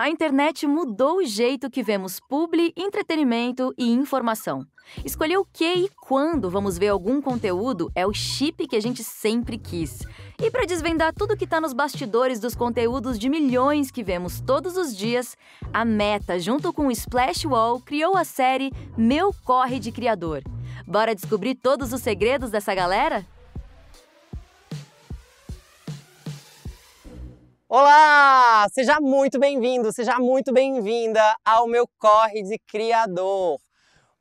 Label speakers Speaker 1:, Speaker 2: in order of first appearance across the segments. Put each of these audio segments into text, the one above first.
Speaker 1: A internet mudou o jeito que vemos publi, entretenimento e informação. Escolher o que e quando vamos ver algum conteúdo é o chip que a gente sempre quis. E para desvendar tudo que está nos bastidores dos conteúdos de milhões que vemos todos os dias, a Meta, junto com o Splash Wall, criou a série Meu Corre de Criador. Bora descobrir todos os segredos dessa galera? Olá! Seja muito bem-vindo, seja muito bem-vinda ao meu Corre de Criador,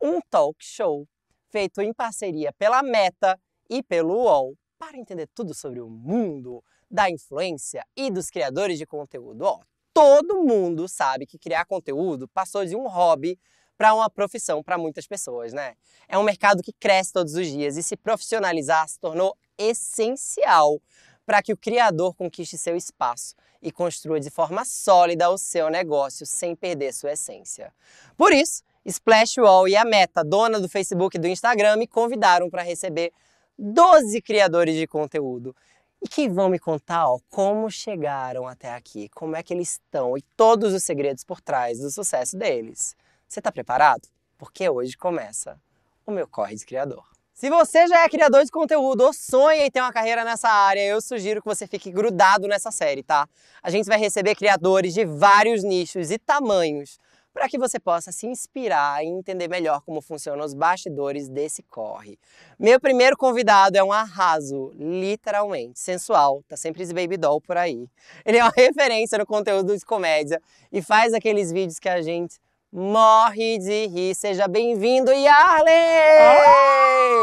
Speaker 1: um talk show feito em parceria pela Meta e pelo UOL para entender tudo sobre o mundo da influência e dos criadores de conteúdo. Ó, todo mundo sabe que criar conteúdo passou de um hobby para uma profissão para muitas pessoas, né? É um mercado que cresce todos os dias e se profissionalizar se tornou essencial para que o criador conquiste seu espaço e construa de forma sólida o seu negócio sem perder sua essência. Por isso, Splashwall e a Meta, dona do Facebook e do Instagram, me convidaram para receber 12 criadores de conteúdo e que vão me contar ó, como chegaram até aqui, como é que eles estão e todos os segredos por trás do sucesso deles. Você está preparado? Porque hoje começa o meu corre de criador. Se você já é criador de conteúdo ou sonha em ter uma carreira nessa área, eu sugiro que você fique grudado nessa série, tá? A gente vai receber criadores de vários nichos e tamanhos para que você possa se inspirar e entender melhor como funcionam os bastidores desse corre. Meu primeiro convidado é um arraso, literalmente, sensual, tá sempre esse baby doll por aí. Ele é uma referência no conteúdo de comédia e faz aqueles vídeos que a gente morre de rir. Seja bem-vindo, Yarley!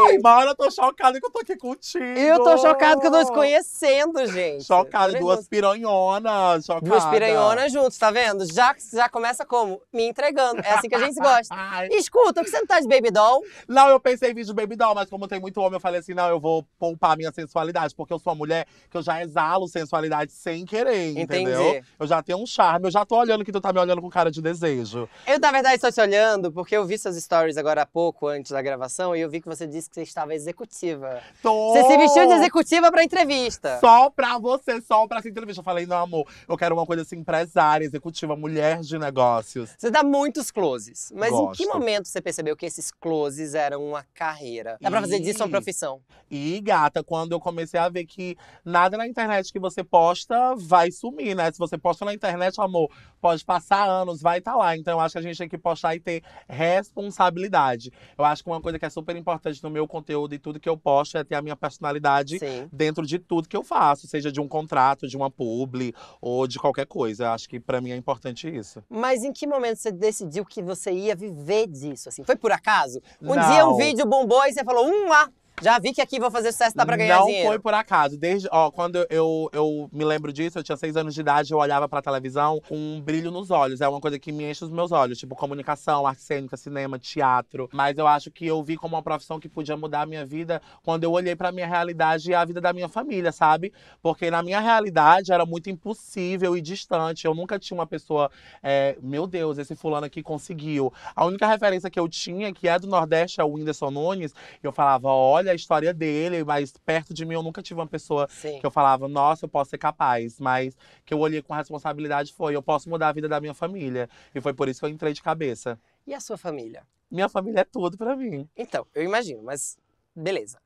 Speaker 1: Ai, Maura, eu tô chocada que eu tô aqui contigo. Eu tô chocada que eu tô te conhecendo, gente. Chocada, tá duas piranhonas, chocada. Duas piranhonas juntos, tá vendo? Já, já começa como? Me entregando. É assim que a gente gosta.
Speaker 2: Escuta, o que você não tá de baby doll? Não, eu pensei em vídeo baby doll, mas como tem muito homem, eu falei assim, não, eu vou poupar minha sensualidade, porque eu sou uma mulher que eu já exalo sensualidade sem querer, Entendi. entendeu? Eu já tenho um charme, eu já tô olhando que tu tá me olhando com cara de desejo.
Speaker 1: Eu na verdade, estou
Speaker 2: te olhando porque eu vi suas
Speaker 1: stories agora há pouco, antes da gravação, e eu vi que você disse que você estava executiva. Tô... Você se vestiu de executiva para
Speaker 2: entrevista. Só para você, só para essa entrevista. Eu falei, não, amor, eu quero uma coisa assim, empresária, executiva, mulher de negócios. Você dá muitos closes. Mas Gosto. em que
Speaker 1: momento você percebeu que esses closes eram uma carreira? Dá para fazer disso uma
Speaker 2: profissão? E, gata, quando eu comecei a ver que nada na internet que você posta vai sumir, né? Se você posta na internet, amor, pode passar anos, vai estar tá lá. Então, eu acho que a gente tem que postar e ter responsabilidade. Eu acho que uma coisa que é super importante no meu conteúdo e tudo que eu posto é ter a minha personalidade Sim. dentro de tudo que eu faço, seja de um contrato, de uma publi ou de qualquer coisa. Eu acho que para mim é importante isso.
Speaker 1: Mas em que momento você decidiu que você ia viver disso? Assim, foi por acaso?
Speaker 2: Um Não. dia um vídeo
Speaker 1: bombou e você falou, um lá. Já vi que aqui vou fazer sucesso, dá pra ganhar não dinheiro. Não foi
Speaker 2: por acaso. Desde, ó, quando eu, eu me lembro disso, eu tinha seis anos de idade, eu olhava pra televisão com um brilho nos olhos. É uma coisa que me enche os meus olhos. Tipo, comunicação, arte cênica, cinema, teatro. Mas eu acho que eu vi como uma profissão que podia mudar a minha vida quando eu olhei pra minha realidade e a vida da minha família, sabe? Porque na minha realidade era muito impossível e distante. Eu nunca tinha uma pessoa, é, meu Deus, esse fulano aqui conseguiu. A única referência que eu tinha, que é do Nordeste, é o Whindersson Nunes. Eu falava, olha, olha a história dele, mas perto de mim eu nunca tive uma pessoa Sim. que eu falava, nossa, eu posso ser capaz. Mas que eu olhei com responsabilidade foi, eu posso mudar a vida da minha família. E foi por isso que eu entrei de cabeça.
Speaker 1: E a sua família? Minha família é tudo para mim. Então, eu imagino, mas beleza.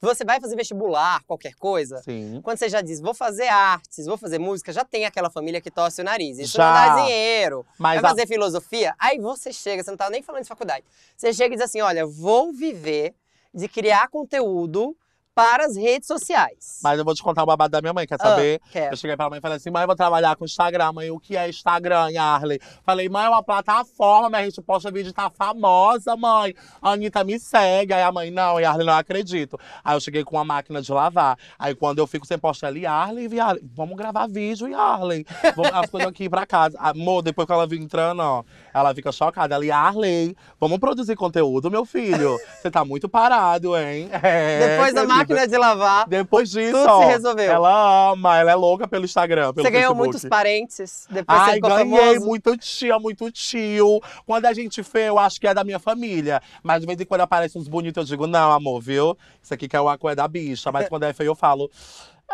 Speaker 1: Você vai fazer vestibular, qualquer coisa? Sim. Quando você já diz, vou fazer artes, vou fazer música, já tem aquela família que torce o nariz. Isso já. não dá dinheiro. Mas vai a... fazer filosofia? Aí você chega, você não tá nem falando de faculdade. Você chega e diz assim: olha, vou viver de criar conteúdo para as redes sociais.
Speaker 2: Mas eu vou te contar o babado da minha mãe, quer saber? Ah, Eu cheguei pra mãe e falei assim, mãe, eu vou trabalhar com Instagram. Mãe, o que é Instagram, Yarley? Falei, mãe, é uma plataforma, minha gente posta vídeo, tá famosa, mãe. A Anitta me segue. Aí a mãe, não, Yarley, não acredito. Aí eu cheguei com uma máquina de lavar. Aí quando eu fico sem postar ali, Arley Yarley, vamos gravar vídeo, Yarley. Vamos as coisas aqui pra casa. Ah, amor, depois que ela vir entrando, ó, ela fica chocada. Ela, Yarley, vamos produzir conteúdo, meu filho. Você tá muito parado, hein? É, depois da máquina máquina de lavar. Depois disso, tudo ó, se resolveu. Ela ama, ela é louca pelo Instagram, pelo Você ganhou Facebook. muitos parentes depois Ai, você ganhei famoso. muito tio, muito tio. Quando a gente vê, eu acho que é da minha família. Mas de vez em quando aparece uns bonitos, eu digo, não, amor, viu? Isso aqui que é o é da bicha. Mas quando é feio, eu falo...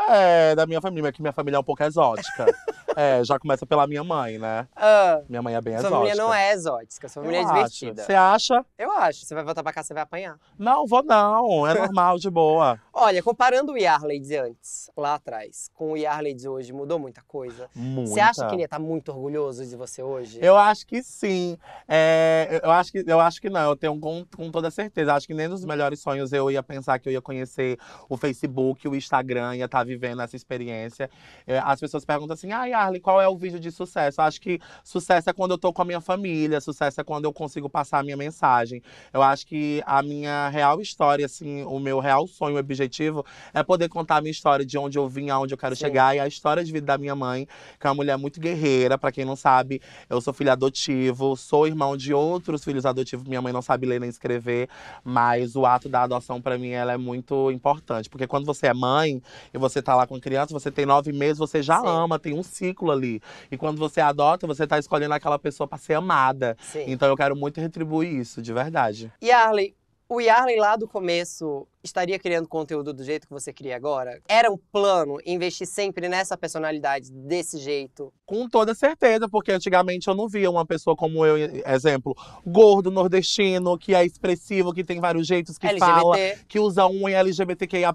Speaker 2: É, da minha família, que minha família é um pouco exótica. é, já começa pela minha mãe, né? Ah, minha mãe é bem sua exótica. Sua família não
Speaker 1: é exótica, sua família é Eu é divertida. Você acha? Eu acho. Você vai voltar pra casa, você vai apanhar.
Speaker 2: Não, vou não. É normal, de boa.
Speaker 1: Olha, comparando o Yarley de antes, lá atrás, com o Yarley de hoje, mudou muita coisa? Muita. Você acha que ele ia tá estar muito orgulhoso de você hoje? Eu
Speaker 2: acho que sim. É, eu, acho que, eu acho que não, eu tenho com, com toda certeza. Acho que nem nos melhores sonhos eu ia pensar que eu ia conhecer o Facebook, o Instagram, ia estar tá vivendo essa experiência, é, as pessoas perguntam assim: ai, ah, qual é o vídeo de sucesso? Eu acho que sucesso é quando eu tô com a minha família, sucesso é quando eu consigo passar a minha mensagem. Eu acho que a minha real história, assim, o meu real sonho, objetivo é poder contar a minha história de onde eu vim, aonde eu quero Sim. chegar e a história de vida da minha mãe, que é uma mulher muito guerreira. Para quem não sabe, eu sou filho adotivo, sou irmão de outros filhos adotivos. Minha mãe não sabe ler nem escrever, mas o ato da adoção para mim ela é muito importante, porque quando você é mãe e você você tá lá com criança, você tem nove meses, você já Sim. ama, tem um ciclo ali. E quando você adota, você tá escolhendo aquela pessoa para ser amada. Sim. Então eu quero muito retribuir isso, de verdade.
Speaker 1: E Arley, o Yarley lá do começo estaria criando conteúdo do jeito que você cria agora? Era o plano investir sempre nessa personalidade desse jeito?
Speaker 2: Com toda certeza, porque antigamente eu não via uma pessoa como eu, exemplo, gordo, nordestino, que é expressivo, que tem vários jeitos, que LGBT. fala, que usa um LGBTQIA+.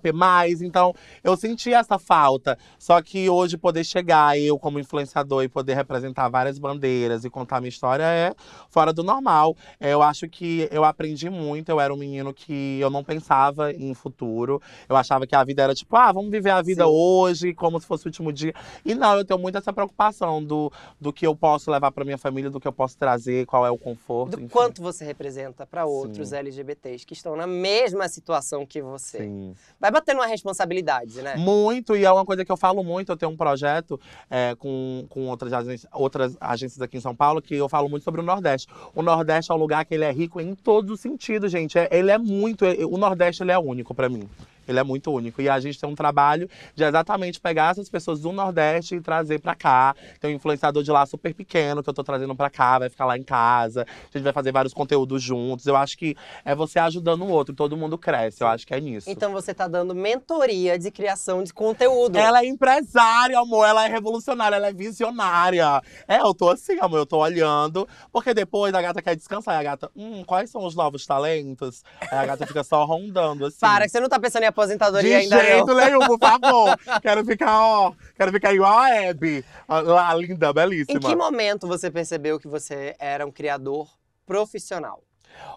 Speaker 2: Então, eu sentia essa falta. Só que hoje poder chegar, eu como influenciador, e poder representar várias bandeiras e contar minha história é fora do normal. É, eu acho que eu aprendi muito, eu era um menino que eu não pensava um futuro. Eu achava que a vida era tipo, ah, vamos viver a vida Sim. hoje, como se fosse o último dia. E não, eu tenho muito essa preocupação do, do que eu posso levar para minha família, do que eu posso trazer, qual é o conforto. Do enfim. quanto
Speaker 1: você representa para outros Sim. LGBTs que estão na mesma situação que você. Sim. Vai batendo uma responsabilidade, né?
Speaker 2: Muito, e é uma coisa que eu falo muito. Eu tenho um projeto é, com, com outras, agências, outras agências aqui em São Paulo que eu falo muito sobre o Nordeste. O Nordeste é um lugar que ele é rico em todos os sentidos, gente. É, ele é muito. É, o Nordeste ele é único para mim. Ele é muito único. E a gente tem um trabalho de exatamente pegar essas pessoas do Nordeste e trazer para cá. Tem um influenciador de lá super pequeno que eu tô trazendo para cá, vai ficar lá em casa. A gente vai fazer vários conteúdos juntos. Eu acho que é você ajudando o outro, todo mundo cresce. Eu acho que é nisso.
Speaker 1: Então você tá dando mentoria
Speaker 2: de criação de conteúdo. Ela é empresária, amor. Ela é revolucionária, ela é visionária. É, eu tô assim, amor. Eu tô olhando, porque depois a gata quer descansar. E a gata, hum, quais são os novos talentos? Aí a gata fica só rondando assim. Para, que
Speaker 1: você não tá pensando em aposentadoria de ainda jeito não. nenhum,
Speaker 2: por favor. quero ficar, ó, quero ficar igual a Abby. lá linda, belíssima. Em que
Speaker 1: momento você percebeu que você era um criador profissional?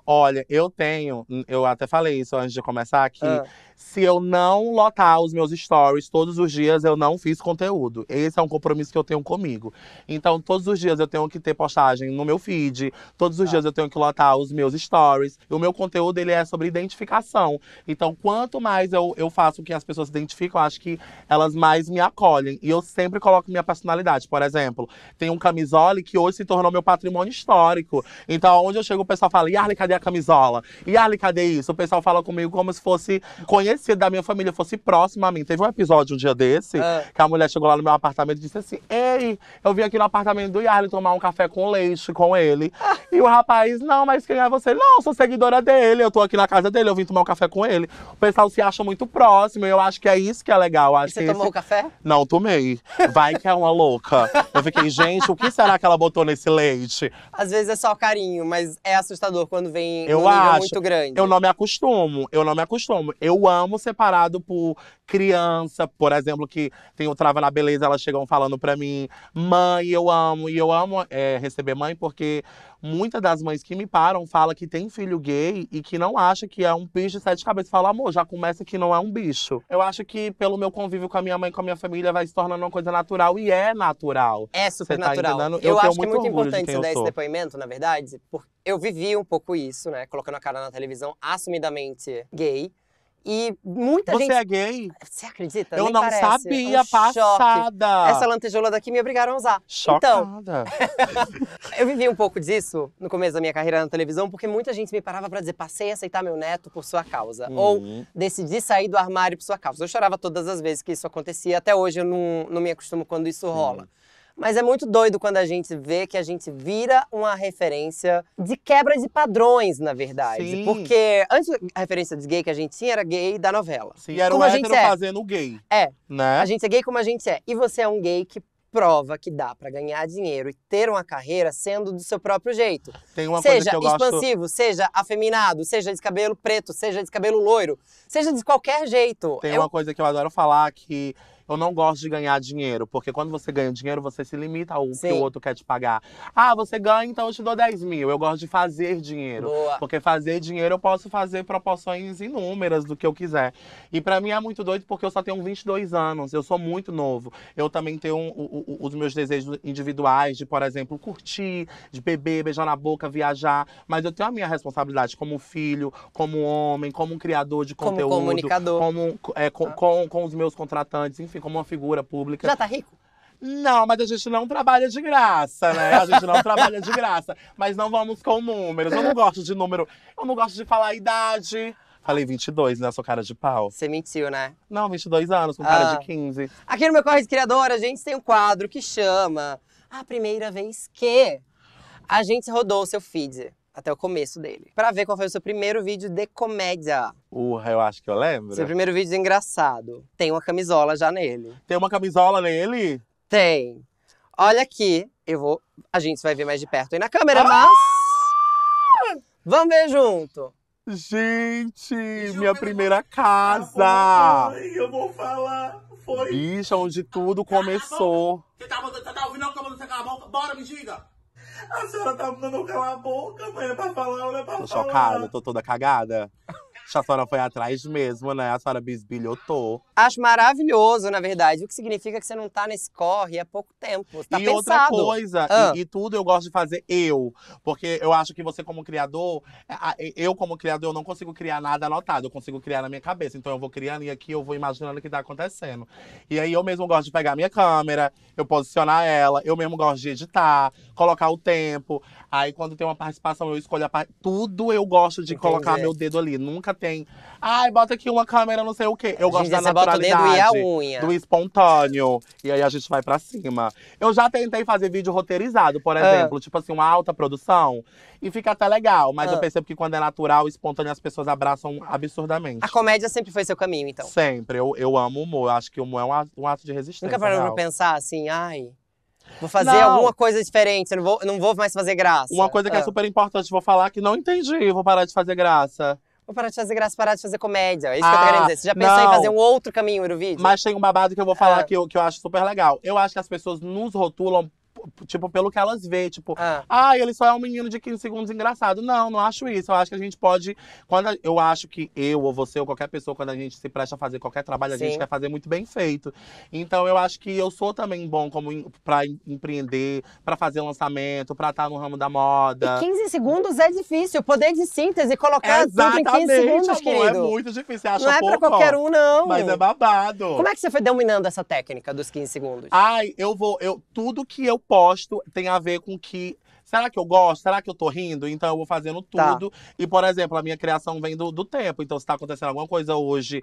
Speaker 2: Olha, eu tenho, eu até falei isso antes de começar, aqui ah se eu não lotar os meus stories todos os dias, eu não fiz conteúdo. Esse é um compromisso que eu tenho comigo. Então, todos os dias eu tenho que ter postagem no meu feed, todos os tá. dias eu tenho que lotar os meus stories. O meu conteúdo ele é sobre identificação. Então, quanto mais eu, eu faço que as pessoas se identificam, eu acho que elas mais me acolhem. E eu sempre coloco minha personalidade. Por exemplo, tem um camisole que hoje se tornou meu patrimônio histórico. Então, onde eu chego, o pessoal fala: Yarli, cadê a camisola? Yarli, cadê isso? O pessoal fala comigo como se fosse conhecido conhecido da minha família fosse próximo a mim. Teve um episódio um dia desse, ah. que a mulher chegou lá no meu apartamento e disse assim: Ei, eu vim aqui no apartamento do Yarley tomar um café com leite com ele. Ah. E o rapaz, não, mas quem é você? Não, sou seguidora dele, eu tô aqui na casa dele, eu vim tomar um café com ele. O pessoal se acha muito próximo, eu acho que é isso que é legal. Acho você tomou esse... café? Não, tomei. Vai que é uma louca. Eu fiquei, gente, o que será que ela botou nesse leite?
Speaker 1: Às vezes é só carinho, mas é assustador quando vem eu um acho, muito grande. Eu
Speaker 2: não me acostumo, eu não me acostumo. Eu amo amo separado por criança, por exemplo, que tem o Trava na Beleza, elas chegam falando pra mim, mãe, eu amo. E eu amo é, receber mãe porque muitas das mães que me param falam que tem filho gay e que não acha que é um bicho de sete cabeças. Fala, amor, já começa que não é um bicho. Eu acho que pelo meu convívio com a minha mãe, com a minha família, vai se tornando uma coisa natural e é natural. É super Cê tá natural. eu, eu acho muito que é muito importante você dar esse depoimento, na verdade, porque eu vivi um pouco isso,
Speaker 1: né? Colocando a cara na televisão assumidamente gay. E muita Você gente. Você é gay? Você acredita? Eu Nem não parece. sabia, é um passada. Essa lantejoula daqui me obrigaram a usar. Então, Chocada. Então, eu vivi um pouco disso no começo da minha carreira na televisão, porque muita gente me parava para dizer: passei a aceitar meu neto por sua causa. Uhum. Ou decidi sair do armário por sua causa. Eu chorava todas as vezes que isso acontecia. Até hoje eu não, não me acostumo quando isso rola. Uhum. Mas é muito doido quando a gente vê que a gente vira uma referência de quebra de padrões, na verdade. Sim. Porque antes a referência de gay que a gente tinha era gay da novela. Sim, era como um a gente é. fazendo gay. É. Né? A gente é gay como a gente é. E você é um gay que prova que dá para ganhar dinheiro e ter uma carreira sendo do seu próprio jeito. Tem uma seja coisa que eu expansivo, gosto... seja afeminado, seja de cabelo preto, seja de cabelo loiro, seja de qualquer jeito. Tem eu... uma coisa que
Speaker 2: eu adoro falar que eu não gosto de ganhar dinheiro, porque quando você ganha dinheiro, você se limita ao Sim. que o outro quer te pagar. Ah, você ganha, então eu te dou 10 mil. Eu gosto de fazer dinheiro. Boa. Porque fazer dinheiro eu posso fazer proporções inúmeras do que eu quiser. E para mim é muito doido porque eu só tenho 22 anos, eu sou muito novo. Eu também tenho um, um, um, os meus desejos individuais de, por exemplo, curtir, de beber, beijar na boca, viajar. Mas eu tenho a minha responsabilidade como filho, como homem, como um criador de conteúdo. Como comunicador. Como, é, com, ah. com, com os meus contratantes, enfim assim como uma figura pública. Já tá rico? Não, mas a gente não trabalha de graça, né? A gente não trabalha de graça. Mas não vamos com números. Eu não gosto de número. Eu não gosto de falar a idade. Falei 22, né? Sou cara de pau. Você mentiu, né? Não, 22 anos, com cara de 15.
Speaker 1: Ah. Aqui no meu Corre de a gente tem um quadro que chama A Primeira Vez Que. A gente rodou o seu feed até o começo dele. Pra ver qual foi o seu primeiro vídeo de comédia.
Speaker 2: Urra, eu acho que eu lembro. Seu primeiro
Speaker 1: vídeo de engraçado. Tem uma camisola já nele. Tem uma camisola nele? Tem. Olha aqui, eu vou. A gente vai ver mais de perto aí na câmera, ah!
Speaker 2: mas. Vamos ver junto. Gente, minha primeira ah, casa! Ai, eu vou falar! Foi! Bicha onde tudo começou! Você tá, você tá ouvindo? Como você cala a Bora, me diga! A senhora tá mandando calar a boca, mãe, é pra falar, não é pra tô falar. Tô chocada, tô toda cagada a senhora foi atrás mesmo, né? A senhora bisbilhotou.
Speaker 1: Acho maravilhoso, na verdade. O que significa que você não tá nesse corre há pouco tempo. Tá e pensado. outra coisa, ah. e,
Speaker 2: e, tudo eu gosto de fazer eu. Porque eu acho que você, como criador, é, eu, como criador, eu não consigo criar nada anotado. Eu consigo criar na minha cabeça. Então eu vou criando e aqui eu vou imaginando o que tá acontecendo. E aí eu mesmo gosto de pegar a minha câmera, eu posicionar ela, eu mesmo gosto de editar, colocar o tempo. Aí quando tem uma participação, eu escolho a parte. Tudo eu gosto de Entendi. colocar meu dedo ali. Nunca tem. Ai, bota aqui uma câmera, não sei o quê. Eu gosto da naturalidade. Bota o dedo e a unha. Do espontâneo. E aí a gente vai pra cima. Eu já tentei fazer vídeo roteirizado, por ah. exemplo, ah. tipo assim, uma alta produção. E fica até legal. Mas ah. eu percebo que quando é natural, espontâneo, as pessoas abraçam absurdamente. A
Speaker 1: comédia sempre foi seu caminho, então?
Speaker 2: Sempre. Eu, eu amo o humor. Acho que o humor é um ato, um ato de resistência. Nunca parou pra
Speaker 1: pensar assim, ai.
Speaker 2: Vou fazer não. alguma
Speaker 1: coisa diferente, eu não vou, não vou mais fazer graça. Uma coisa que é ah. é super
Speaker 2: importante, vou falar que não entendi, vou parar de fazer graça.
Speaker 1: Vou parar de fazer graça, parar de fazer comédia. É isso ah, que eu tô querendo ah, dizer. Você já pensou não. em fazer um
Speaker 2: outro caminho no vídeo? Mas tem um babado que eu vou falar ah. que, eu, que eu acho super legal. Eu acho que as pessoas nos rotulam tipo, pelo que elas veem tipo, ah. ah, ele só é um menino de 15 segundos engraçado. Não, não acho isso. Eu acho que a gente pode. Quando a, eu acho que eu, ou você, ou qualquer pessoa, quando a gente se presta a fazer qualquer trabalho, Sim. a gente quer fazer muito bem feito. Então eu acho que eu sou também bom como em, pra empreender, pra fazer lançamento, pra estar tá no ramo da moda. E
Speaker 1: 15 segundos é difícil. Poder de síntese, colocar Exatamente, tudo em 15 segundos, amor, é querido. É muito difícil. Você acha não é pouco, pra qualquer um, não. Mas é
Speaker 2: babado.
Speaker 1: Como é que você foi dominando essa
Speaker 2: técnica dos 15 segundos? Ai, eu vou. Eu, tudo que eu posso gosto tem a ver com que. Será que eu gosto? Será que eu tô rindo? Então eu vou fazendo tá. tudo. Tá. E, por exemplo, a minha criação vem do, do tempo. Então, se tá acontecendo alguma coisa hoje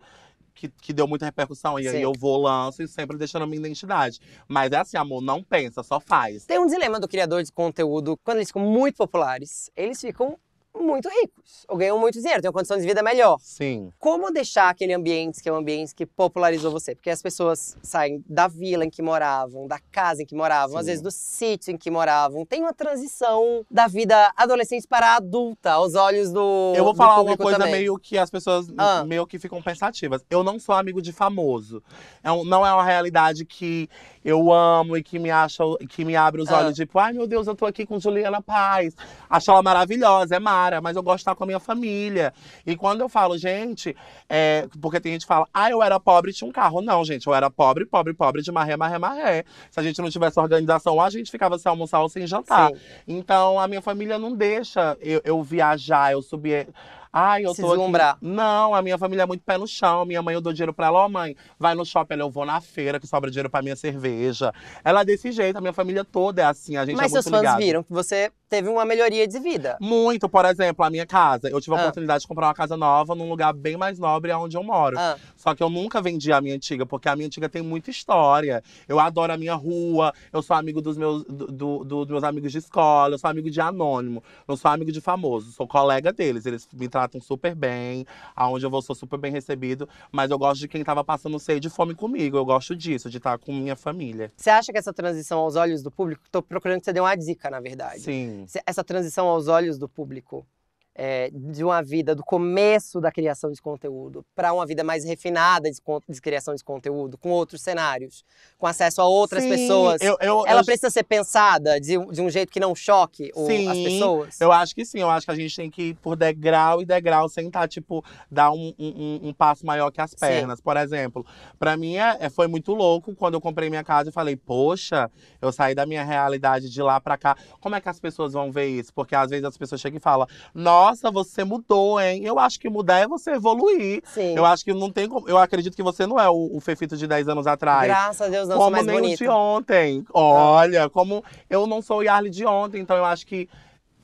Speaker 2: que, que, deu muita repercussão. E Sim. aí eu vou, lanço e sempre deixando a minha identidade. Mas é assim, amor, não pensa, só faz. Tem um dilema do criador de conteúdo. Quando eles ficam muito populares, eles ficam muito ricos,
Speaker 1: ou ganham muito dinheiro, têm uma condição de vida melhor. Sim. Como deixar aquele ambiente que é um ambiente que popularizou você? Porque as pessoas saem da vila em que moravam, da casa em que moravam, Sim. às vezes do sítio em que moravam. Tem uma transição da vida adolescente para adulta, aos olhos do.
Speaker 2: Eu vou falar uma coisa também. meio que as pessoas ah. meio que ficam pensativas. Eu não sou amigo de famoso. É um, não é uma realidade que eu amo e que me acha, que me abre os ah. olhos, tipo, ai meu Deus, eu tô aqui com Juliana Paz. Acho ela maravilhosa, é má cara, mas eu gosto de estar com a minha família. E quando eu falo, gente, é, porque tem gente que fala, ah, eu era pobre e tinha um carro. Não, gente, eu era pobre, pobre, pobre de maré, maré, maré. Se a gente não tivesse organização, a gente ficava sem almoçar ou sem jantar. Sim. Então a minha família não deixa eu, eu viajar, eu subir. Ai, eu tô deslumbrar. Aqui. Não, a minha família é muito pé no chão. Minha mãe, eu dou dinheiro pra ela. Ó, oh, mãe, vai no shopping, eu vou na feira, que sobra dinheiro pra minha cerveja. Ela é desse jeito, a minha família toda é assim, a gente Mas é muito Mas seus fãs viram que você
Speaker 1: teve uma melhoria de vida.
Speaker 2: Muito, por exemplo, a minha casa. Eu tive a ah. oportunidade de comprar uma casa nova num lugar bem mais nobre onde eu moro. Ah. Só que eu nunca vendi a minha antiga, porque a minha antiga tem muita história. Eu adoro a minha rua, eu sou amigo dos meus, do, do, do, dos meus amigos de escola, eu sou amigo de anônimo, não sou amigo de famoso, sou colega deles. Eles me tratam super bem, aonde eu vou sou super bem recebido, mas eu gosto de quem tava passando sede de fome comigo. Eu gosto disso, de estar tá com minha família.
Speaker 1: Você acha que essa transição aos olhos do público, tô procurando que você dê uma dica, na verdade. Sim essa transição aos olhos do público é, de uma vida do começo da criação de conteúdo para uma vida mais refinada de, de, criação de conteúdo, com outros cenários, com acesso a outras Sim, pessoas. Eu, eu, Ela eu... precisa ser pensada de, de, um jeito que não choque o, sim, as pessoas?
Speaker 2: Eu acho que sim, eu acho que a gente tem que ir por degrau e degrau sem tá, tipo, dar um, um, um passo maior que as pernas. Sim. Por exemplo, para mim é, é, foi muito louco quando eu comprei minha casa e falei, poxa, eu saí da minha realidade de lá para cá. Como é que as pessoas vão ver isso? Porque às vezes as pessoas chegam e falam, nossa nossa, você mudou, hein? Eu acho que mudar é você evoluir. Sim. Eu acho que não tem como. Eu acredito que você não é o, o Fefito de 10 anos atrás. Graças a Deus, não como sou mais nem bonito. de ontem. Olha, como eu não sou o Yarly de ontem, então eu acho que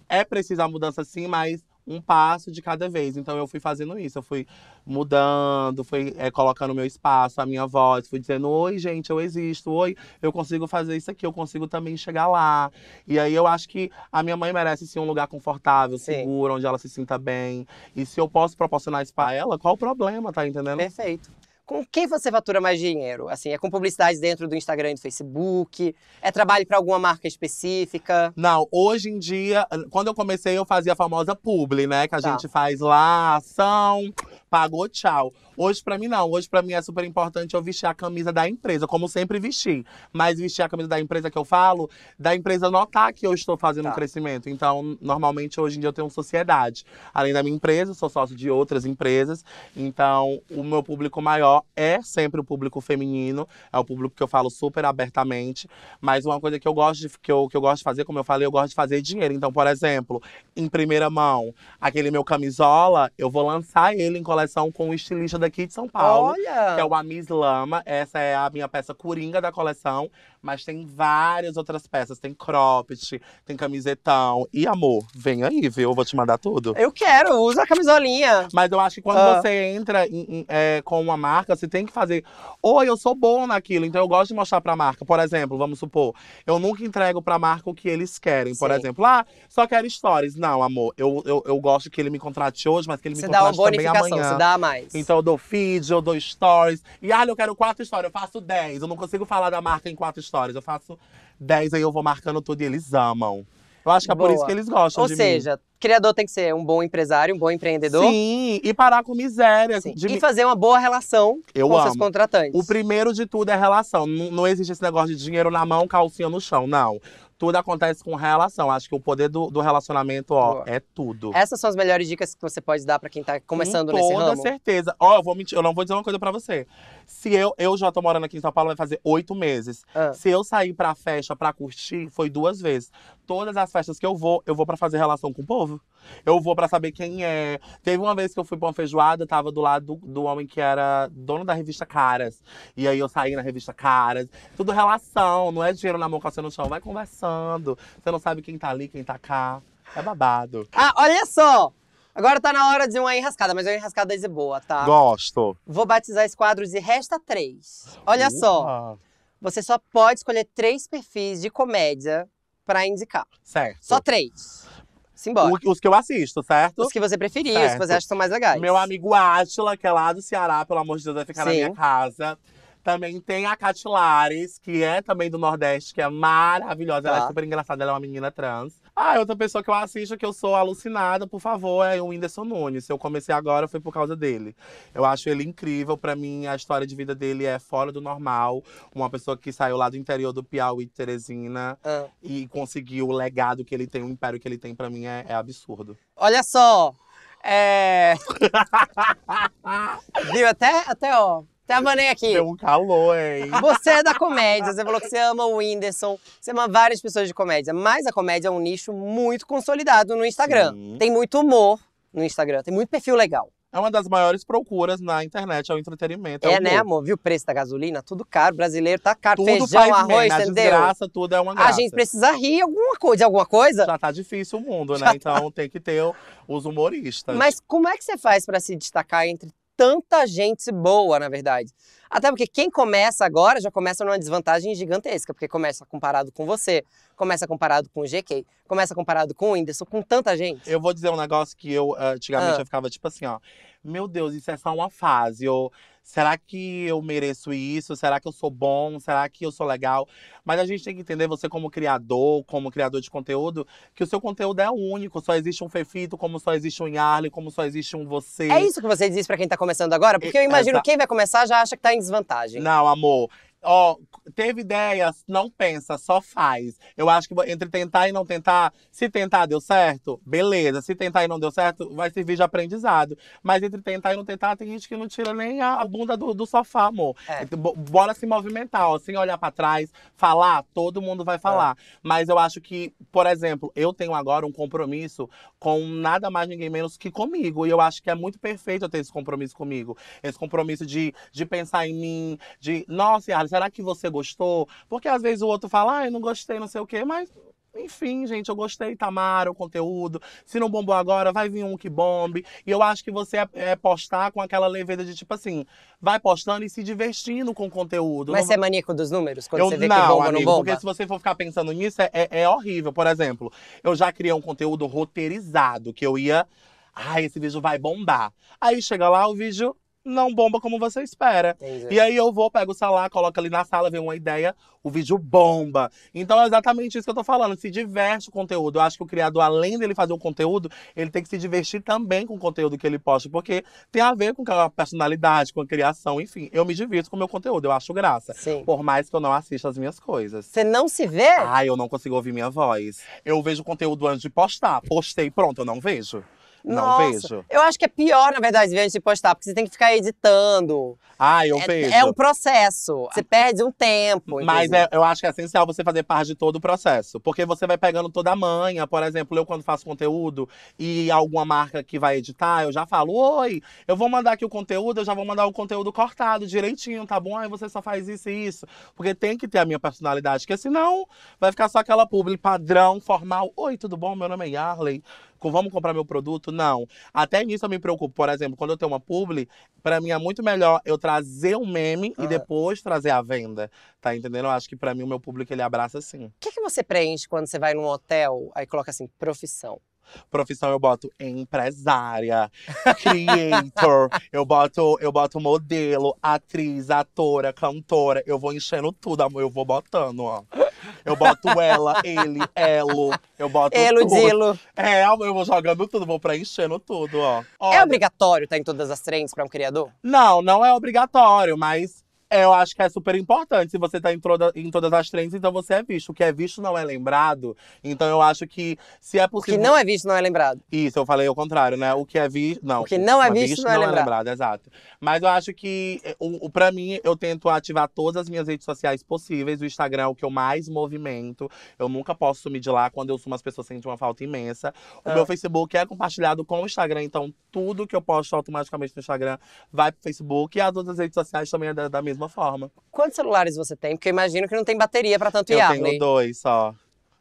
Speaker 2: é preciso a mudança sim, mas um passo de cada vez. Então eu fui fazendo isso, eu fui mudando, fui é, colocando meu espaço, a minha voz, fui dizendo: oi, gente, eu existo, oi, eu consigo fazer isso aqui, eu consigo também chegar lá. E aí eu acho que a minha mãe merece sim um lugar confortável, sim. seguro, onde ela se sinta bem. E se eu posso proporcionar isso para ela, qual o problema, tá entendendo? Perfeito com quem você fatura
Speaker 1: mais dinheiro? Assim, é com publicidade dentro do Instagram e do Facebook? É trabalho para alguma marca
Speaker 2: específica? Não, hoje em dia, quando eu comecei, eu fazia a famosa publi, né? Que a tá. gente faz lá, ação, pagou, tchau. Hoje para mim não, hoje para mim é super importante eu vestir a camisa da empresa, como sempre vesti. Mas vestir a camisa da empresa que eu falo, da empresa notar que eu estou fazendo tá. um crescimento. Então, normalmente hoje em dia eu tenho sociedade. Além da minha empresa, sou sócio de outras empresas. Então, o meu público maior é sempre o público feminino, é o público que eu falo super abertamente, mas uma coisa que eu gosto de, que eu, que eu gosto de fazer, como eu falei, eu gosto de fazer dinheiro. Então, por exemplo, em primeira mão, aquele meu camisola, eu vou lançar ele em coleção com o estilista daqui de São Paulo, Olha! que é o Amis Lama. Essa é a minha peça coringa da coleção. Mas tem várias outras peças. Tem cropped, tem camisetão. E amor, vem aí, viu? Eu vou te mandar tudo. Eu quero, usa a camisolinha. Mas eu acho que quando ah. você entra em, em, é, com uma marca, você tem que fazer. Oi, eu sou bom naquilo, então eu gosto de mostrar pra marca. Por exemplo, vamos supor, eu nunca entrego pra marca o que eles querem. Sim. Por exemplo, ah, só quero stories. Não, amor, eu, eu, eu gosto que ele me contrate hoje, mas que ele me você contrate também amanhã. Você dá mais. Então eu dou feed, eu dou stories. E ah, eu quero quatro stories, eu faço dez. Eu não consigo falar da marca em quatro stories stories. Eu faço 10, aí eu vou marcando tudo e eles amam. Eu acho que é Boa. por isso que eles gostam Ou de seja, mim. Ou seja,
Speaker 1: criador tem que ser um bom empresário, um bom
Speaker 2: empreendedor. Sim, e parar com miséria. Sim. De e fazer uma boa relação eu com amo. seus contratantes. O primeiro de tudo é relação. Não, não existe esse negócio de dinheiro na mão, calcinha no chão, não. Tudo acontece com relação. Acho que o poder do, do relacionamento, ó, boa. é tudo.
Speaker 1: Essas são as melhores dicas que você pode dar para quem tá começando com nesse ramo? Com toda
Speaker 2: certeza. Ó, eu vou mentir, eu não vou dizer uma coisa para você. Se eu, eu já tô morando aqui em São Paulo, vai fazer oito meses. Ah. Se eu sair pra festa pra curtir, foi duas vezes. Todas as festas que eu vou, eu vou pra fazer relação com o povo. Eu vou pra saber quem é. Teve uma vez que eu fui pra uma feijoada, tava do lado do, do homem que era dono da revista Caras. E aí eu saí na revista Caras. Tudo relação, não é dinheiro na mão, calça no chão. Vai conversando. Você não sabe quem tá ali, quem tá cá. É babado. Ah, olha só! Agora tá
Speaker 1: na hora de uma enrascada, mas uma enrascada de boa, tá? Gosto. Vou batizar esse quadro de Resta Três.
Speaker 2: Olha só,
Speaker 1: você só pode escolher três perfis de comédia
Speaker 2: pra indicar. Certo. Só três. Simbora. O, os que eu assisto, certo? Os que você preferir, certo. os que você acha que são mais legais. Meu amigo Átila, que é lá do Ceará, pelo amor de Deus, vai ficar Sim. na minha casa. Também tem a Catilares, que é também do Nordeste, que é maravilhosa. Ela é tá. super engraçada, ela é uma menina trans. Ah, outra pessoa que eu assisto, que eu sou alucinada, por favor, é o Whindersson Nunes. Se eu comecei agora, foi por causa dele. Eu acho ele incrível. para mim, a história de vida dele é fora do normal. Uma pessoa que saiu lá do interior do Piauí de Teresina ah. e conseguiu o legado que ele tem, o império que ele tem, para mim é, é absurdo. Olha só!
Speaker 1: É. Viu? Até, até, ó. Tava nem aqui. Deu um
Speaker 2: calor, hein?
Speaker 1: Você é da comédia, você falou que você ama o Whindersson, você ama várias pessoas de comédia, mas a comédia é um nicho muito consolidado no Instagram. Sim. Tem muito humor no Instagram, tem muito perfil legal. É uma das maiores procuras na internet, é o entretenimento. É, é o né, amor? Viu o preço da gasolina? Tudo caro, brasileiro tá caro, tudo feijão, arroz, bem, né? entendeu? Desgraça,
Speaker 2: tudo é uma graça. A gente precisa
Speaker 1: rir alguma de alguma coisa. Já tá difícil o mundo, né? então tem que ter os humoristas. Mas como é que você faz para se destacar entre tanta gente boa, na verdade. Até porque quem começa agora já começa numa desvantagem gigantesca, porque começa comparado com você, começa comparado com o GK, começa comparado com o Whindersson, com tanta gente.
Speaker 2: Eu vou dizer um negócio que eu eh, antigamente ah. eu ficava tipo assim, ó. Meu Deus, isso é só uma fase. Ou será que eu mereço isso? Será que eu sou bom? Será que eu sou legal? Mas a gente tem que entender, você como criador, como criador de conteúdo, que o seu conteúdo é único. Só existe um Fefito, como só existe um Yarley, como só existe um você. É isso
Speaker 1: que você diz para quem tá começando agora? Porque eu imagino Exa... quem vai começar já acha que tá em desvantagem.
Speaker 2: Não, amor. Ó, teve ideias, não pensa, só faz. Eu acho que entre tentar e não tentar, se tentar deu certo, beleza. Se tentar e não deu certo, vai servir de aprendizado. Mas entre tentar e não tentar, tem gente que não tira nem a bunda do, do sofá, amor. É. Então, bora se movimentar, ó, sem olhar para trás, falar, todo mundo vai falar. É. Mas eu acho que, por exemplo, eu tenho agora um compromisso com nada mais, ninguém menos que comigo. E eu acho que é muito perfeito eu ter esse compromisso comigo. Esse compromisso de, de pensar em mim, de, nossa, será que você gostou? Porque às vezes o outro fala, ah, eu não gostei, não sei o quê, mas enfim, gente, eu gostei, Tamara, tá o conteúdo. Se não bombou agora, vai vir um que bombe. E eu acho que você é, é postar com aquela leveza de tipo assim, vai postando e se divertindo com o conteúdo. Mas não... você é maníaco dos números? Quando eu, você vê não, que bomba amigo, não bomba? Porque se você for ficar pensando nisso, é, é, é horrível. Por exemplo, eu já criei um conteúdo roteirizado, que eu ia. Ai, ah, esse vídeo vai bombar. Aí chega lá, o vídeo não bomba como você espera. Entendi. E aí eu vou, pego o salário, coloco ali na sala, vem uma ideia, o vídeo bomba. Então é exatamente isso que eu tô falando, se diverte o conteúdo. Eu acho que o criador, além dele fazer o conteúdo, ele tem que se divertir também com o conteúdo que ele posta, porque tem a ver com a personalidade, com a criação, enfim. Eu me divirto com o meu conteúdo, eu acho graça. Sim. Por mais que eu não assista as minhas coisas. Você não se vê? Ah, eu não consigo ouvir minha voz. Eu vejo o conteúdo antes de postar. Postei, pronto, eu não vejo. Não Nossa, vejo.
Speaker 1: Eu acho que é pior, na verdade, antes de postar, porque você tem que ficar editando.
Speaker 2: Ah, eu é, vejo. É um processo. Você perde um tempo. Mas é, eu acho que é essencial você fazer parte de todo o processo. Porque você vai pegando toda a manha. Por exemplo, eu quando faço conteúdo e alguma marca que vai editar, eu já falo: Oi, eu vou mandar aqui o conteúdo, eu já vou mandar o conteúdo cortado direitinho, tá bom? Aí você só faz isso e isso. Porque tem que ter a minha personalidade, porque senão vai ficar só aquela publi padrão, formal. Oi, tudo bom? Meu nome é Yarley vamos comprar meu produto? Não. Até nisso eu me preocupo. Por exemplo, quando eu tenho uma publi, para mim é muito melhor eu trazer o um meme ah. e depois trazer a venda. Tá entendendo? Eu acho que para mim o meu público ele abraça assim. O
Speaker 1: que, que você preenche quando você
Speaker 2: vai num hotel? Aí coloca assim, profissão. Profissão eu boto empresária, creator, eu boto, eu boto modelo, atriz, atora, cantora. Eu vou enchendo tudo, eu vou botando, ó. Eu boto ela, ele, elo. Eu boto Elo, tudo. dilo. É, eu vou jogando tudo, vou preenchendo tudo, ó. É Olha. É obrigatório estar tá em todas as trends para um criador? Não, não é obrigatório, mas eu acho que é super importante. Se você tá em, toda, em todas as trends, então você é visto. O que é visto não é lembrado. Então eu acho que se é possível. O que não é visto não é lembrado. Isso, eu falei o contrário, né? O que é visto. Não. O que não é visto, visto não, é, não é lembrado. é, lembrado. Exato. Mas eu acho que, eh, o, o, pra mim, eu tento ativar todas as minhas redes sociais possíveis. O Instagram é o que eu mais movimento. Eu nunca posso sumir de lá. Quando eu sumo, as pessoas sentem uma falta imensa. O ah. meu Facebook é compartilhado com o Instagram. Então tudo que eu posto automaticamente no Instagram vai pro Facebook. E as outras redes sociais também é da, da mesma mesma forma. Quantos celulares você tem? Porque eu imagino que não tem bateria para tanto eu Yardley. Eu tenho dois só.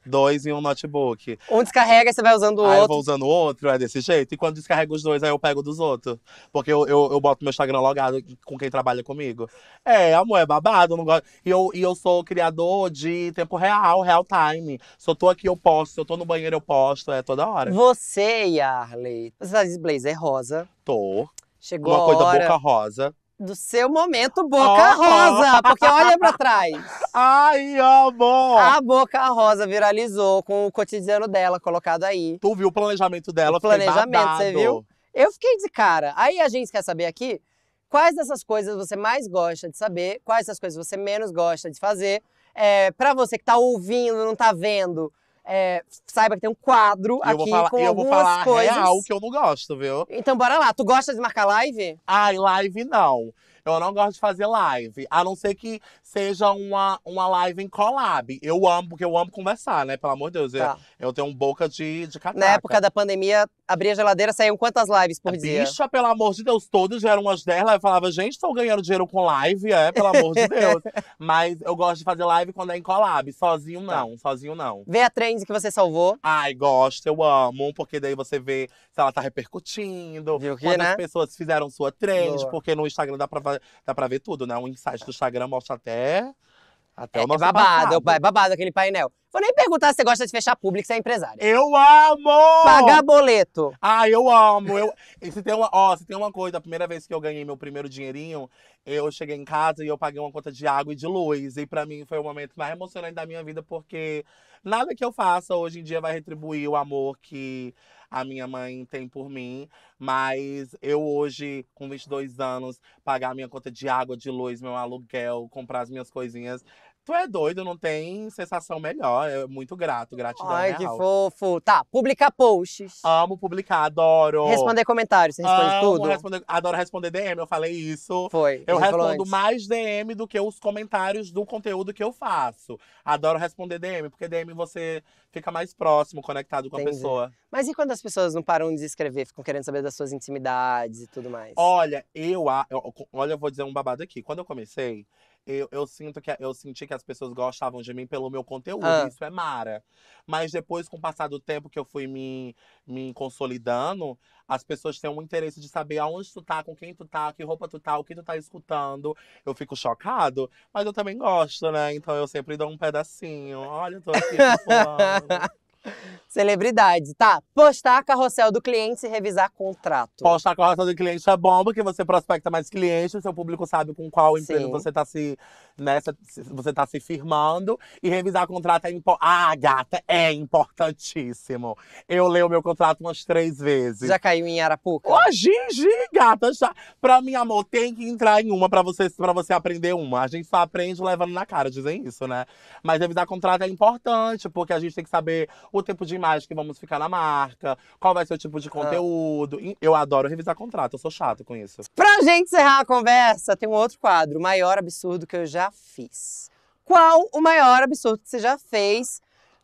Speaker 2: Dois e um notebook.
Speaker 1: Um descarrega e você vai usando o outro. Aí eu vou
Speaker 2: usando o outro, é desse jeito. E quando descarrego os dois, aí eu pego dos outros. Porque eu, eu, eu boto meu Instagram logado com quem trabalha comigo. É, amor, é babado, não gosto. E eu, e eu sou criador de tempo real, real time. Se eu tô aqui, eu posto. Se eu tô no banheiro, eu posto. É toda hora. Você, Yarley, você tá de blazer rosa. Tô. Chegou Uma a coisa hora... boca rosa
Speaker 1: do seu momento boca oh, rosa, porque olha para trás. Ai, amor! A boca rosa viralizou com o cotidiano dela colocado aí. Tu viu o planejamento dela? O planejamento, você viu? Eu fiquei de cara. Aí a gente quer saber aqui quais dessas coisas você mais gosta de saber, quais dessas coisas você menos gosta de fazer. É, para você que tá ouvindo, não tá vendo, é, saiba que tem um quadro eu aqui falar, com eu algumas vou falar coisas. real que eu não
Speaker 2: gosto, viu? Então bora lá. Tu gosta de marcar live? Ai, live não. Eu não gosto de fazer live, a não ser que seja uma, uma live em collab. Eu amo, porque eu amo conversar, né? Pelo amor de Deus. Tá. Eu, eu tenho um boca de, de catraca. Na época
Speaker 1: da pandemia, abria a geladeira, saíam quantas lives por Bicha, é, dia? Bicha,
Speaker 2: pelo amor de Deus, todos eram umas 10 lives. Eu falava, gente, estão ganhando dinheiro com live, é, pelo amor de Deus. Mas eu gosto de fazer live quando é em collab. Sozinho tá. não, tá. sozinho não. Vê a trend que você salvou. Ai, gosto, eu amo, porque daí você vê se ela tá repercutindo, Viu que, quantas né? pessoas fizeram sua trend, Boa. porque no Instagram dá pra dá, pra ver tudo, né? Um insight do Instagram mostra até. Até é, o é nosso. É babado, é babado aquele painel. Vou nem perguntar se você gosta de fechar público, se é empresário. Eu amo! Pagar boleto. Ah, eu amo. Eu... E se tem uma... Ó, se tem uma coisa, a primeira vez que eu ganhei meu primeiro dinheirinho, eu cheguei em casa e eu paguei uma conta de água e de luz. E para mim foi o momento mais emocionante da minha vida, porque nada que eu faça hoje em dia vai retribuir o amor que a minha mãe tem por mim, mas eu hoje, com 22 anos, pagar minha conta de água, de luz, meu aluguel, comprar as minhas coisinhas, Tu é doido, não tem sensação melhor. É muito grato, gratidão. Ai, que
Speaker 1: fofo. Tá, publicar posts. Amo publicar, adoro. Responder comentários, você responde Amo tudo? responder-
Speaker 2: adoro responder DM, eu falei isso. Foi. Eu respondo mais DM do que os comentários do conteúdo que eu faço. Adoro responder DM, porque DM você fica mais próximo, conectado com Entendi. a pessoa.
Speaker 1: Mas e quando as pessoas não param de escrever, ficam querendo saber das suas
Speaker 2: intimidades e tudo mais? Olha, eu, eu- olha, eu vou dizer um babado aqui. Quando eu comecei, eu, eu sinto que eu senti que as pessoas gostavam de mim pelo meu conteúdo, ah. isso é mara. Mas depois, com o passar do tempo que eu fui me, me consolidando, as pessoas têm um interesse de saber aonde tu tá, com quem tu tá, que roupa tu tá, o que tu tá escutando. Eu fico chocado, mas eu também gosto, né? Então eu sempre dou um pedacinho. Olha, eu tô aqui
Speaker 1: Celebridade, tá? Postar carrossel do cliente e revisar contrato.
Speaker 2: Postar carrossel do cliente é bom, porque você prospecta mais clientes, o seu público sabe com qual empresa Sim. você tá se, né, você tá se firmando. E revisar contrato é importante. Ah, gata, é importantíssimo. Eu leio meu contrato umas três vezes. Já caiu em Arapuca? Ô, oh, Gigi, gata, já. Pra mim, amor, tem que entrar em uma pra você, pra você aprender uma. A gente só aprende levando na cara, dizem isso, né? Mas revisar contrato é importante, porque a gente tem que saber o tempo de imagem que vamos ficar na marca, qual vai ser o tipo de ah. conteúdo. Ah. Eu adoro revisar contrato, eu sou chato com isso.
Speaker 1: Pra gente encerrar a conversa, tem um outro quadro, o maior absurdo que eu já fiz. Qual o maior absurdo que você já fez?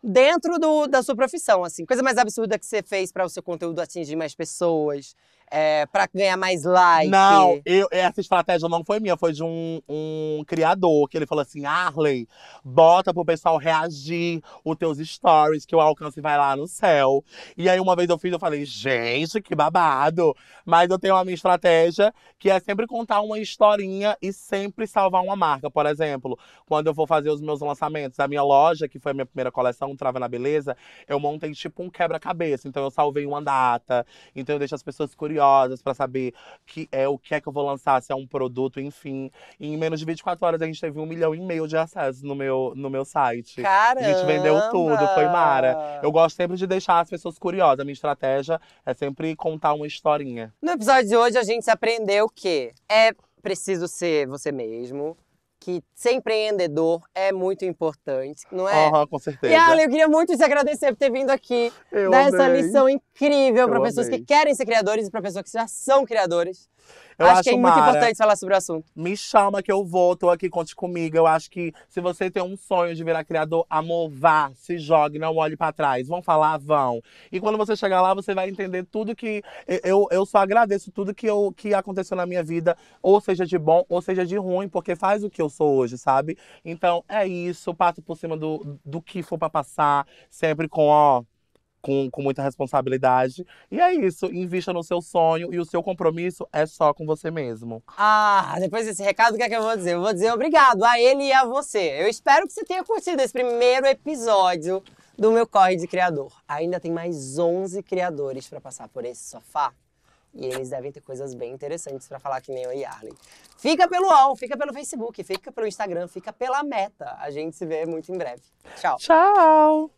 Speaker 1: dentro do, da sua profissão, assim. Coisa mais absurda que você fez para o seu conteúdo atingir mais pessoas, é, para ganhar mais like. Não,
Speaker 2: eu, essa estratégia não foi minha, foi de um, um criador que ele falou assim: Arley, bota pro pessoal reagir os teus stories, que o alcance vai lá no céu. E aí uma vez eu fiz, eu falei, gente, que babado! Mas eu tenho a minha estratégia que é sempre contar uma historinha e sempre salvar uma marca. Por exemplo, quando eu vou fazer os meus lançamentos da minha loja, que foi a minha primeira coleção, Trava na Beleza, eu montei tipo um quebra-cabeça. Então eu salvei uma data, então eu deixo as pessoas curiosas curiosas para saber que é o que é que eu vou lançar, se é um produto, enfim. E em menos de 24 horas a gente teve um milhão e meio de acessos no meu, no meu site. Caramba! A gente vendeu tudo, foi mara. Eu gosto sempre de deixar as pessoas curiosas. A minha estratégia é sempre contar uma historinha.
Speaker 1: No episódio de hoje a gente aprendeu o que é preciso ser você mesmo que ser empreendedor é muito importante, não é? Ah,
Speaker 2: com certeza. E Alan, eu
Speaker 1: queria muito te agradecer por ter vindo aqui, eu amei. lição incrível para pessoas amei. que querem ser criadores e para pessoas que já são criadores.
Speaker 2: Eu acho, acho que é Mara, muito importante falar sobre o assunto. Me chama que eu vou, tô aqui, conte comigo. Eu acho que se você tem um sonho de virar criador, amor, vá, se jogue, não olhe para trás. Vão falar, vão. E quando você chegar lá, você vai entender tudo que. Eu, eu só agradeço tudo que, eu, que aconteceu na minha vida, ou seja de bom, ou seja de ruim, porque faz o que eu sou hoje, sabe? Então é isso, Passo por cima do, do que for para passar, sempre com, ó, com, com muita responsabilidade. E é isso, invista no seu sonho e o seu compromisso é só com você mesmo.
Speaker 1: Ah, depois desse recado, o que é que eu vou dizer? Eu vou dizer obrigado a ele e a você. Eu espero que você tenha curtido esse primeiro episódio do meu corre de criador. Ainda tem mais 11 criadores para passar por esse sofá. E eles devem ter coisas bem interessantes para falar que nem eu e Arlen. Fica pelo UOL, fica pelo Facebook, fica pelo Instagram, fica pela meta. A gente se vê muito em breve. Tchau.
Speaker 2: Tchau.